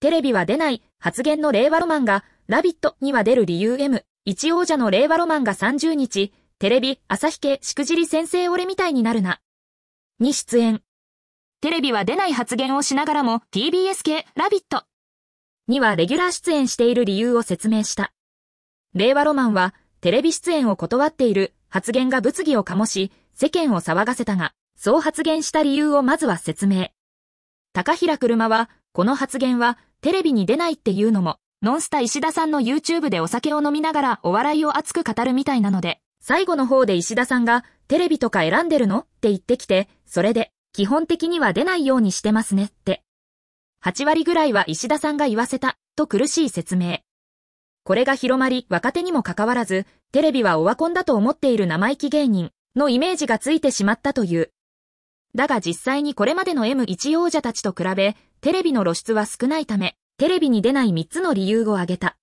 テレビは出ない発言の令和ロマンが、ラビットには出る理由 M。一王者の令和ロマンが30日、テレビ、朝日系、しくじり先生俺みたいになるな。に出演。テレビは出ない発言をしながらも TBS 系ラビットにはレギュラー出演している理由を説明した。令和ロマンはテレビ出演を断っている発言が物議を醸し世間を騒がせたが、そう発言した理由をまずは説明。高平車はこの発言は、テレビに出ないっていうのも、ノンスタ石田さんの YouTube でお酒を飲みながらお笑いを熱く語るみたいなので、最後の方で石田さんが、テレビとか選んでるのって言ってきて、それで、基本的には出ないようにしてますねって。8割ぐらいは石田さんが言わせた、と苦しい説明。これが広まり、若手にもかかわらず、テレビはオワコンだと思っている生意気芸人のイメージがついてしまったという。だが実際にこれまでの M1 王者たちと比べ、テレビの露出は少ないため、テレビに出ない3つの理由を挙げた。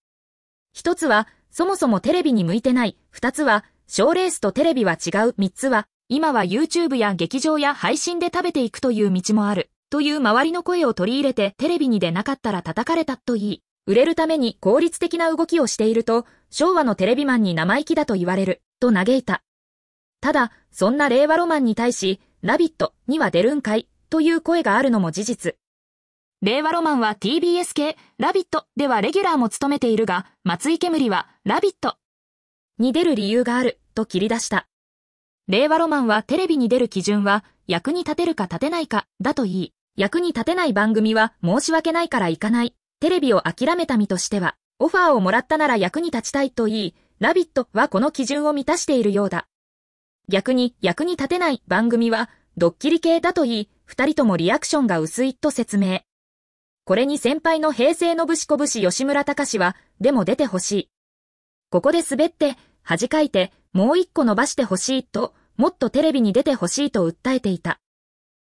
1つは、そもそもテレビに向いてない、2つは、賞ーレースとテレビは違う、3つは、今は YouTube や劇場や配信で食べていくという道もある、という周りの声を取り入れてテレビに出なかったら叩かれたといい、売れるために効率的な動きをしていると、昭和のテレビマンに生意気だと言われる、と嘆いた。ただ、そんな令和ロマンに対し、ラビットには出るんかい、という声があるのも事実。令和ロマンは TBS 系、ラビットではレギュラーも務めているが、松井煙はラビットに出る理由があると切り出した。令和ロマンはテレビに出る基準は、役に立てるか立てないかだと言い、役に立てない番組は申し訳ないから行かない。テレビを諦めた身としては、オファーをもらったなら役に立ちたいと言い、ラビットはこの基準を満たしているようだ。逆に役に立てない番組は、ドッキリ系だと言い、二人ともリアクションが薄いと説明。これに先輩の平成のぶしこぶし吉村隆は、でも出てほしい。ここで滑って、恥かいて、もう一個伸ばしてほしいと、もっとテレビに出てほしいと訴えていた。